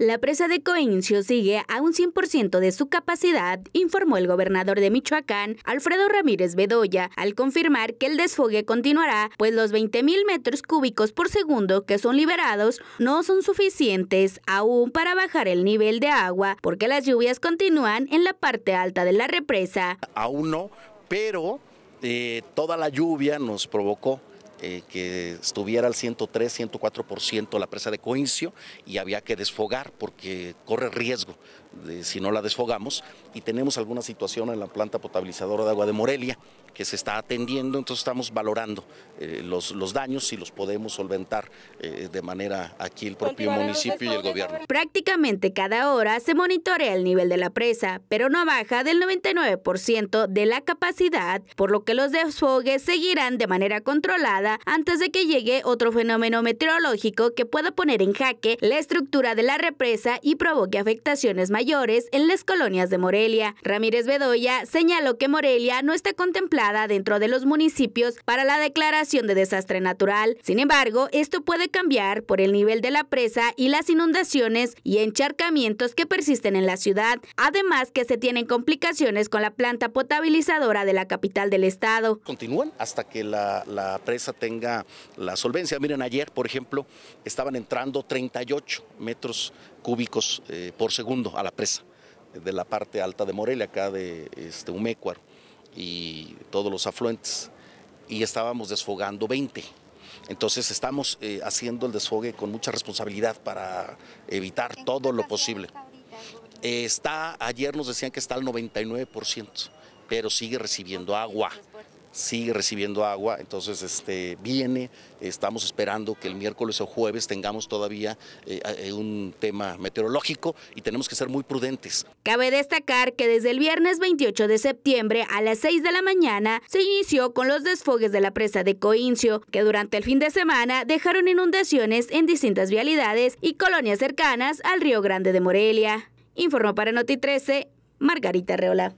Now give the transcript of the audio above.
La presa de Coincio sigue a un 100% de su capacidad, informó el gobernador de Michoacán, Alfredo Ramírez Bedoya, al confirmar que el desfogue continuará, pues los 20.000 metros cúbicos por segundo que son liberados no son suficientes aún para bajar el nivel de agua, porque las lluvias continúan en la parte alta de la represa. Aún no, pero eh, toda la lluvia nos provocó eh, que estuviera al 103, 104% la presa de Coincio y había que desfogar porque corre riesgo si no la desfogamos y tenemos alguna situación en la planta potabilizadora de agua de Morelia que se está atendiendo, entonces estamos valorando eh, los, los, daños si los podemos solventar eh, de manera aquí el propio municipio y el gobierno. Prácticamente cada hora se monitorea el nivel de la presa, pero no baja del 99% de la capacidad, por lo que los desfogues seguirán de manera controlada antes de que llegue otro fenómeno meteorológico que pueda poner en jaque la estructura de la represa y provoque afectaciones mayores en las colonias de Morelia. Ramírez Bedoya señaló que Morelia no está contemplada dentro de los municipios para la declaración de desastre natural. Sin embargo, esto puede cambiar por el nivel de la presa y las inundaciones y encharcamientos que persisten en la ciudad, además que se tienen complicaciones con la planta potabilizadora de la capital del estado. Continúan hasta que la presa tenga la solvencia. Miren, ayer, por ejemplo, estaban entrando 38 metros cúbicos eh, por segundo a la presa de la parte alta de Morelia, acá de este, y todos los afluentes, y estábamos desfogando 20. Entonces estamos eh, haciendo el desfogue con mucha responsabilidad para evitar todo lo posible. está, ayer nos decían que está al 99%, pero sigue recibiendo agua. Pues, sigue recibiendo agua, entonces este, viene, estamos esperando que el miércoles o jueves tengamos todavía eh, eh, un tema meteorológico y tenemos que ser muy prudentes. Cabe destacar que desde el viernes 28 de septiembre a las 6 de la mañana se inició con los desfogues de la presa de Coincio, que durante el fin de semana dejaron inundaciones en distintas vialidades y colonias cercanas al Río Grande de Morelia. Informó para Noti 13 Margarita Reola.